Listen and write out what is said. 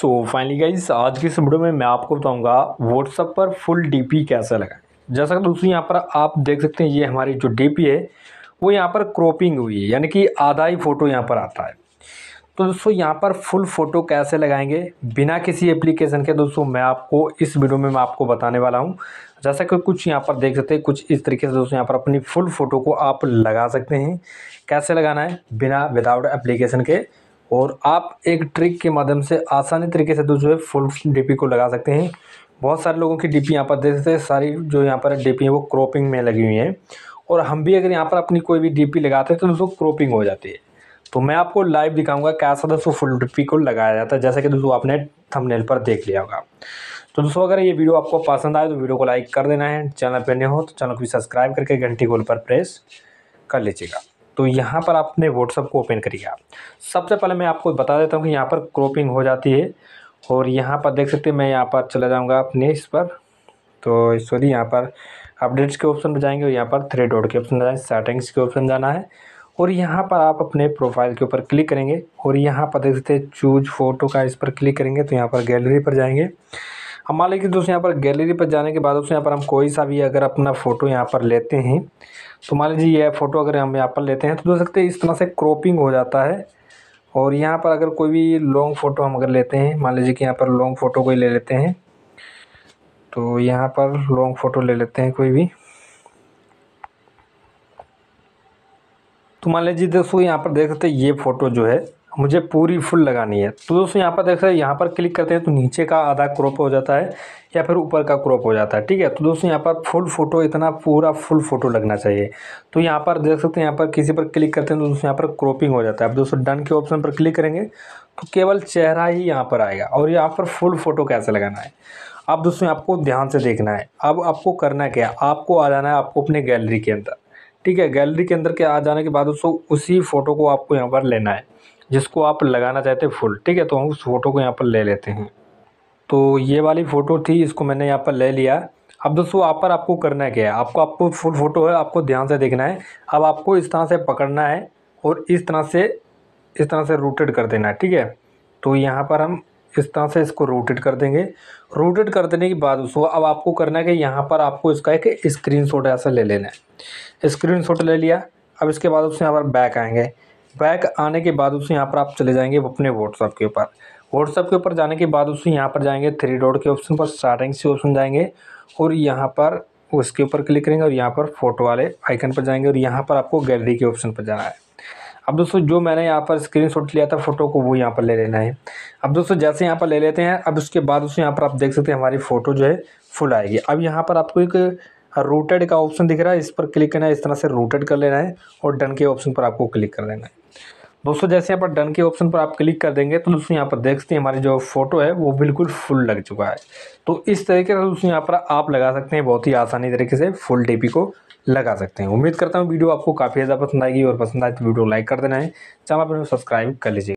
so finally guys आज की इस वीडियो में मैं आपको बताऊंगा व्हाट्सअप पर फुल डीपी कैसे लगाएं जैसा कि दोस्तों यहाँ पर आप देख सकते हैं ये हमारी जो डीपी है वो यहाँ पर क्रॉपिंग हुई है यानी कि आधा ही फ़ोटो यहाँ पर आता है तो दोस्तों यहाँ पर फुल फ़ोटो कैसे लगाएंगे बिना किसी एप्लीकेशन के दोस्तों मैं आपको इस वीडियो में मैं आपको बताने वाला हूँ जैसा कि कुछ यहाँ पर देख सकते हैं कुछ इस तरीके से दोस्तों यहाँ पर अपनी फुल फ़ोटो को आप लगा सकते हैं कैसे लगाना है बिना विदाउट एप्लीकेशन के और आप एक ट्रिक के माध्यम से आसानी तरीके से तो जो है फुल डीपी को लगा सकते हैं बहुत सारे लोगों की डीपी यहाँ पर देख सकते हैं सारी जो यहाँ पर डीपी है वो क्रॉपिंग में लगी हुई है और हम भी अगर यहाँ पर अपनी कोई भी डीपी लगाते हैं तो दोस्तों क्रॉपिंग हो जाती है तो मैं आपको लाइव दिखाऊंगा कैसा दोस्तों फुल डीपी को लगाया जाता है जैसा कि दोस्तों आपने थमनेल पर देख लिया होगा तो दोस्तों अगर ये वीडियो आपको पसंद आए तो वीडियो को लाइक कर देना है चैनल पर नहीं हो तो चैनल को भी सब्सक्राइब करके घंटी गोल पर प्रेस कर लीजिएगा तो यहाँ पर आपने व्हाट्सअप को ओपन करिएगा सबसे पहले मैं आपको बता देता हूँ कि यहाँ पर क्रोपिंग हो जाती है और यहाँ पर देख सकते हैं मैं यहाँ पर चला जाऊँगा अपने इस पर तो सॉरी यहाँ पर अपडेट्स के ऑप्शन पर जाएंगे और यहाँ पर थ्री डॉट के ऑप्शन जाएंगे सेटिंग्स के ऑप्शन जाना है और यहाँ पर आप अपने प्रोफाइल के ऊपर क्लिक करेंगे और यहाँ पर देख सकते हैं चूज फोटो का इस पर क्लिक करेंगे तो यहाँ पर गैलरी पर जाएंगे हम मान लीजिए दोस्तों यहाँ पर गैलरी पर जाने के बाद दोस्तों यहाँ पर हम कोई सा भी अगर अपना फ़ोटो यहाँ पर लेते हैं तो मान लीजिए यह फ़ोटो अगर हम यहाँ पर लेते हैं तो देख सकते हैं इस तरह से क्रॉपिंग हो जाता है और यहाँ पर अगर कोई भी लॉन्ग फ़ोटो हम अगर लेते हैं मान लीजिए कि यहाँ पर लॉन्ग फ़ोटो कोई ले लेते हैं तो यहाँ पर लॉन्ग फ़ोटो ले लेते हैं कोई भी तो मान लीजिए दोस्तों यहाँ पर देख सकते हैं ये फ़ोटो जो है मुझे पूरी फुल लगानी है तो दोस्तों यहाँ पर देख सकते हैं यहाँ पर क्लिक करते हैं तो नीचे का आधा क्रॉप हो जाता है या फिर ऊपर का क्रॉप हो जाता है ठीक है तो दोस्तों यहाँ पर फुल फोटो इतना पूरा फुल फोटो लगना चाहिए तो यहाँ पर देख सकते हैं यहाँ पर किसी पर क्लिक करते हैं तो दोस्तों यहाँ पर क्रॉपिंग हो जाता है अब दोस्तों डन के ऑप्शन पर क्लिक करेंगे तो केवल चेहरा ही यहाँ पर आएगा और यहाँ पर फुल फोटो कैसे लगाना है अब दोस्तों आपको ध्यान से देखना है अब आपको करना क्या है आपको आ जाना है आपको अपने गैलरी के अंदर ठीक है गैलरी के अंदर के आ जाने के बाद दोस्तों उसी फ़ोटो को आपको यहाँ पर लेना है जिसको आप लगाना चाहते हैं फुल ठीक है तो हम उस फ़ोटो को यहाँ पर ले लेते हैं तो ये वाली फ़ोटो थी इसको मैंने यहाँ पर ले लिया अब दोस्तों वहाँ पर आपको करना है क्या है आपको आपको फुल फ़ोटो है आपको ध्यान से देखना है अब आपको इस तरह से पकड़ना है और इस तरह से इस तरह से रोटेट कर देना है ठीक है तो यहाँ पर हम इस तरह से इसको रोटेट कर देंगे रोटेट कर देने के बाद उसको अब आपको करना है कि यहाँ पर आपको इसका एक स्क्रीन शॉट ऐसा ले लेना है स्क्रीन शॉट ले लिया अब इसके बाद उससे यहाँ पर बैक आएंगे बैक आने के बाद उसे यहाँ पर आप चले जाएंगे अपने व्हाट्सअप के ऊपर व्हाट्सअप के ऊपर जाने के बाद उसे यहाँ पर जाएंगे थ्री डॉट के ऑप्शन पर स्टार्टिंग से ऑप्शन जाएंगे और यहाँ पर उसके ऊपर क्लिक करेंगे और यहाँ पर फोटो वाले आइकन पर जाएंगे और यहाँ पर आपको गैलरी के ऑप्शन पर जाना है अब दोस्तों जो मैंने यहाँ पर स्क्रीनशॉट लिया था फ़ोटो को वो यहाँ पर ले लेना है अब दोस्तों जैसे यहाँ पर ले लेते हैं अब उसके बाद उसे यहाँ पर आप देख सकते हैं हमारी फ़ोटो जो है फुल आएगी अब यहाँ पर आपको एक रूटेड का ऑप्शन दिख रहा है इस पर क्लिक करना है इस तरह से रूटेड कर लेना है और डन के ऑप्शन पर आपको क्लिक कर लेना है दोस्तों जैसे यहाँ पर डन के ऑप्शन पर आप क्लिक कर देंगे तो दोस्तों यहाँ पर देख सकते हैं हमारी जो फोटो है वो बिल्कुल फुल लग चुका है तो इस तरीके से दोस्तों यहाँ पर आप लगा सकते हैं बहुत ही आसानी तरीके से फुल डीपी को लगा सकते हैं उम्मीद करता हूँ वीडियो आपको काफ़ी ज़्यादा पसंद आएगी और पसंद आए तो वीडियो लाइक कर देना है चैनल पर सब्सक्राइब कर लीजिए